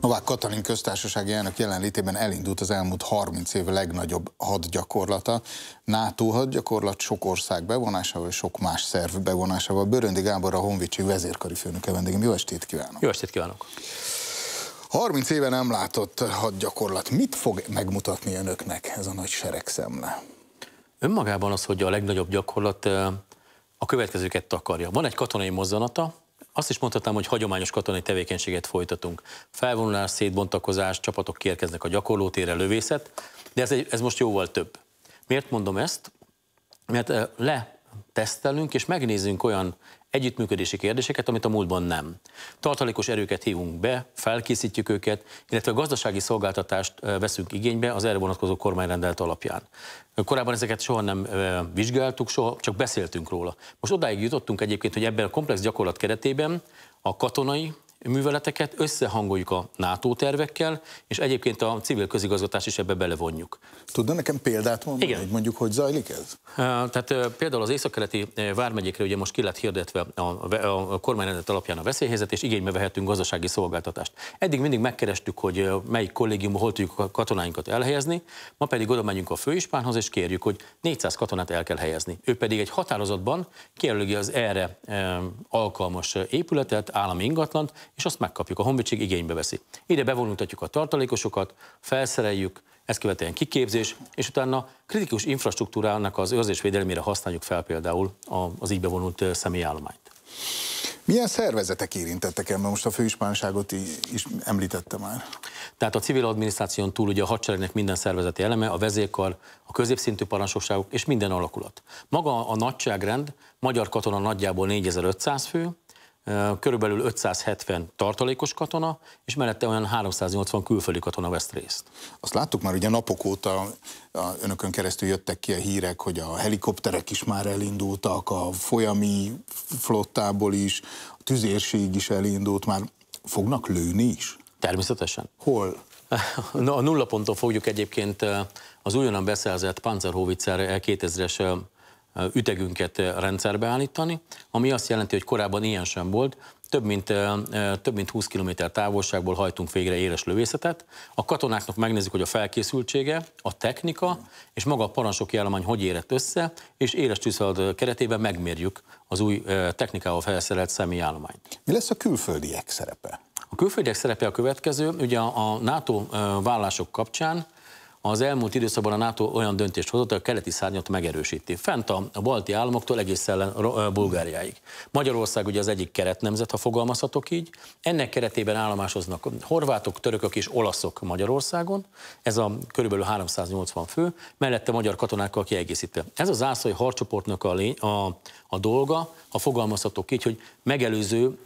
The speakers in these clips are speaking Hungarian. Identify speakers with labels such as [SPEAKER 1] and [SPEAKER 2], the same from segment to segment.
[SPEAKER 1] Novák Katalin köztársasági elnök jelenlétében elindult az elmúlt 30 év legnagyobb hadgyakorlata. NATO hadgyakorlat sok ország bevonásával sok más szerv bevonásával. Böröndi Gábor a Honvédség vezérkari főnöke vendégem. Jó estét kívánok!
[SPEAKER 2] Jó estét kívánok!
[SPEAKER 1] 30 éve nem látott hadgyakorlat. Mit fog megmutatni önöknek ez a nagy seregszemle?
[SPEAKER 2] Önmagában az, hogy a legnagyobb gyakorlat a következőket takarja. Van egy katonai mozzanata, azt is mondhatnám, hogy hagyományos katonai tevékenységet folytatunk. Felvonulás, szétbontakozás, csapatok kérkeznek a gyakorlótére, lövészet, de ez, egy, ez most jóval több. Miért mondom ezt? Mert eh, le tesztelünk, és megnézzünk olyan együttműködési kérdéseket, amit a múltban nem. Tartalékos erőket hívunk be, felkészítjük őket, illetve a gazdasági szolgáltatást veszünk igénybe az erre vonatkozó kormányrendelet alapján. Korábban ezeket soha nem vizsgáltuk, soha, csak beszéltünk róla. Most odáig jutottunk egyébként, hogy ebben a komplex gyakorlat keretében a katonai, műveleteket, összehangoljuk a NATO tervekkel, és egyébként a civil közigazgatást is ebbe belevonjuk. Tudna
[SPEAKER 1] nekem példát mondani, Igen. hogy mondjuk hogy zajlik ez?
[SPEAKER 2] Tehát például az északkeleti vármegyékre ugye most ki lett hirdetve a, a, kormányrendet alapján a veszélyhelyzet, és igénybe vehetünk gazdasági szolgáltatást. Eddig mindig megkerestük, hogy melyik kollégium, hol tudjuk a katonáinkat elhelyezni, ma pedig oda megyünk a főispánhoz, és kérjük, hogy 400 katonát el kell helyezni. Ő pedig egy határozatban kijelöli az erre alkalmas épületet, állami ingatlant, és azt megkapjuk, a honvédség igénybe veszi. Ide bevonultatjuk a tartalékosokat, felszereljük, ezt követően kiképzés, és utána kritikus infrastruktúrának az őrzés védelmére használjuk fel például az így bevonult személyállományt.
[SPEAKER 1] Milyen szervezetek érintettek ebben? Most a főispánságot is említette már.
[SPEAKER 2] Tehát a civil adminisztráción túl ugye a hadseregnek minden szervezeti eleme, a vezérkar, a középszintű parancsosságok és minden alakulat. Maga a nagyságrend, magyar katona nagyjából 4500 fő, körülbelül 570 tartalékos katona, és mellette olyan 380 külföldi katona vesz részt. Azt láttuk már, ugye napok óta
[SPEAKER 1] a önökön keresztül jöttek ki a hírek, hogy a helikopterek is már elindultak, a folyami flottából is, a tüzérség is elindult, már fognak lőni
[SPEAKER 2] is? Természetesen. Hol? A nulla ponton fogjuk egyébként az újonnan beszerzett Panzerhovicer 2000-es ütegünket rendszerbe állítani, ami azt jelenti, hogy korábban ilyen sem volt, több mint, több mint 20 km távolságból hajtunk végre éles lövészetet. A katonáknak megnézzük, hogy a felkészültsége, a technika és maga a parancsoki állomány hogy érett össze, és éles tűzfeladat keretében megmérjük az új technikával felszerelt személyi állományt. Mi lesz a külföldiek szerepe? A külföldiek szerepe a következő, ugye a NATO vállások kapcsán az elmúlt időszakban a NATO olyan döntést hozott, hogy a keleti szárnyat megerősíti. Fent a, a balti államoktól egészen Bulgáriáig. Magyarország ugye az egyik keretnemzet, ha fogalmazhatok így. Ennek keretében állomásoznak horvátok, törökök és olaszok Magyarországon. Ez a körülbelül 380 fő, mellette magyar katonákkal kiegészítve. Ez a zászlói harcsoportnak a, lény, a, a dolga, ha fogalmazhatok így, hogy megelőző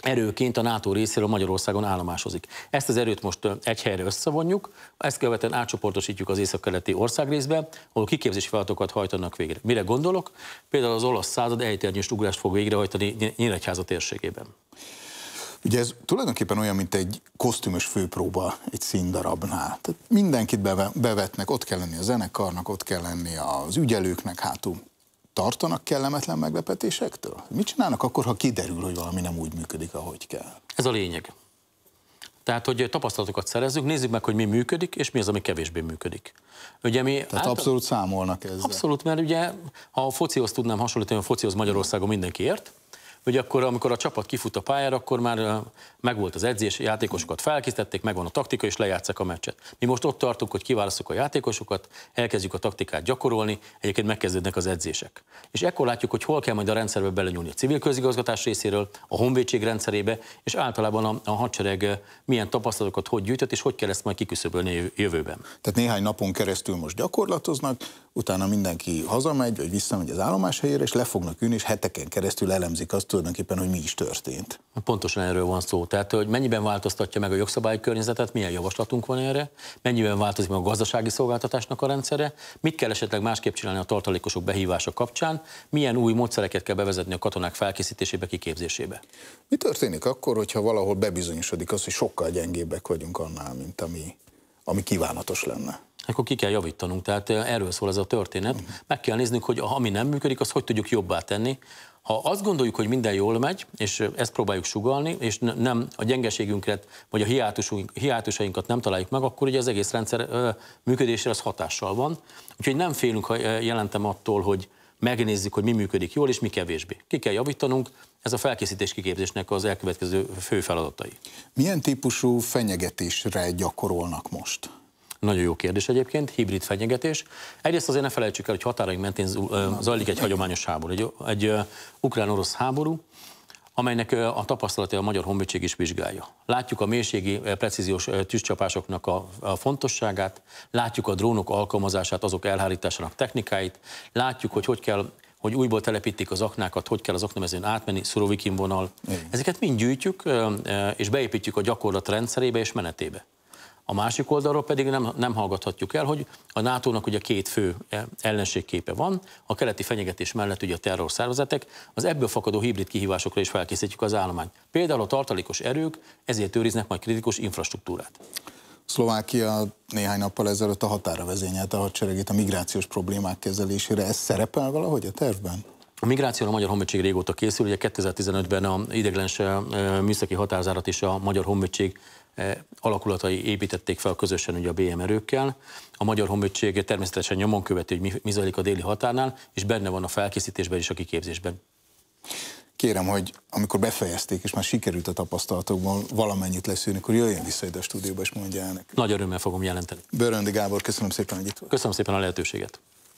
[SPEAKER 2] erőként a NATO részéről Magyarországon állomásozik. Ezt az erőt most egy helyre összevonjuk, ezt követően átcsoportosítjuk az északkeleti országrészbe, ahol kiképzési feladatokat hajtanak végre. Mire gondolok? Például az olasz század ejtérnyős ugrást fog végrehajtani Nyíregyháza térségében. Ugye ez tulajdonképpen
[SPEAKER 1] olyan, mint egy kosztümös főpróba egy színdarabnál. Tehát mindenkit bevetnek, ott kell lenni a zenekarnak, ott kell lenni az ügyelőknek, hátul tartanak kellemetlen meglepetésektől? Mit csinálnak akkor, ha kiderül, hogy valami nem úgy működik, ahogy kell?
[SPEAKER 2] Ez a lényeg. Tehát, hogy tapasztalatokat szerezzük, nézzük meg, hogy mi működik, és mi az, ami kevésbé működik. Ugye mi Tehát által... abszolút
[SPEAKER 1] számolnak ezzel. Abszolút, mert ugye,
[SPEAKER 2] ha a focihoz tudnám hasonlítani, a focihoz Magyarországon mindenki ért, hogy akkor, amikor a csapat kifut a pályára, akkor már megvolt az edzés, játékosokat felkészítették, megvan a taktika, és lejátszák a meccset. Mi most ott tartunk, hogy kiválasztjuk a játékosokat, elkezdjük a taktikát gyakorolni, egyébként megkezdődnek az edzések. És ekkor látjuk, hogy hol kell majd a rendszerbe belenyúlni a civil közigazgatás részéről, a honvédség rendszerébe, és általában a, a hadsereg milyen tapasztalatokat hogy gyűjtött, és hogy kell ezt majd kiküszöbölni jövőben. Tehát
[SPEAKER 1] néhány napon keresztül most gyakorlatoznak, utána mindenki hazamegy, vagy visszamegy az állomás helyére, és le fognak ülni, és heteken keresztül elemzik azt, tulajdonképpen, hogy mi is történt.
[SPEAKER 2] Pontosan erről van szó. Tehát, hogy mennyiben változtatja meg a jogszabályi környezetet, milyen javaslatunk van erre, mennyiben változik meg a gazdasági szolgáltatásnak a rendszere, mit kell esetleg másképp csinálni a tartalékosok behívása kapcsán, milyen új módszereket kell bevezetni a katonák felkészítésébe, kiképzésébe.
[SPEAKER 1] Mi történik akkor, hogyha valahol bebizonyosodik az, hogy sokkal gyengébbek vagyunk annál, mint ami, ami kívánatos lenne?
[SPEAKER 2] akkor ki kell javítanunk. Tehát eh, erről szól ez a történet. Meg kell néznünk, hogy ami nem működik, azt hogy tudjuk jobbá tenni, ha azt gondoljuk, hogy minden jól megy, és ezt próbáljuk sugalni, és nem a gyengeségünket, vagy a hiátusainkat nem találjuk meg, akkor ugye az egész rendszer működésére az hatással van. Úgyhogy nem félünk, ha jelentem attól, hogy megnézzük, hogy mi működik jól, és mi kevésbé. Ki kell javítanunk, ez a felkészítés kiképzésnek az elkövetkező fő feladatai.
[SPEAKER 1] Milyen típusú fenyegetésre gyakorolnak most?
[SPEAKER 2] Nagyon jó kérdés egyébként, hibrid fenyegetés. Egyrészt azért ne felejtsük el, hogy határaink mentén zajlik egy hagyományos háború, egy, egy ukrán-orosz háború, amelynek a tapasztalata a Magyar Honvédség is vizsgálja. Látjuk a mélységi precíziós tűzcsapásoknak a, a fontosságát, látjuk a drónok alkalmazását, azok elhárításának technikáit, látjuk, hogy hogy kell hogy újból telepítik az aknákat, hogy kell az aknamezőn átmenni, szurovikin vonal. Igen. Ezeket mind gyűjtjük, és beépítjük a gyakorlat rendszerébe és menetébe. A másik oldalról pedig nem, nem hallgathatjuk el, hogy a NATO-nak ugye két fő ellenségképe van, a keleti fenyegetés mellett ugye a terrorszervezetek, az ebből fakadó hibrid kihívásokra is felkészítjük az állományt. Például a tartalékos erők ezért őriznek majd kritikus infrastruktúrát.
[SPEAKER 1] Szlovákia néhány nappal ezelőtt a határa vezényelte a hadseregét a migrációs problémák kezelésére. Ez szerepel valahogy a tervben?
[SPEAKER 2] A migráció a Magyar Honvédség régóta készül, ugye 2015-ben a ideglens műszaki határzárat is a Magyar Honvédség E, alakulatai építették fel közösen ugye a BM erőkkel. A Magyar Honvédség természetesen nyomon követi, hogy mi, zajlik a déli határnál, és benne van a felkészítésben és a kiképzésben.
[SPEAKER 1] Kérem, hogy amikor befejezték, és már sikerült a tapasztalatokból valamennyit leszűrni, akkor jöjjön vissza ide a stúdióba, és mondja el nekünk.
[SPEAKER 2] Nagy örömmel fogom jelenteni. Böröndi
[SPEAKER 1] Gábor, köszönöm szépen, hogy itt
[SPEAKER 2] volt. Köszönöm szépen a lehetőséget.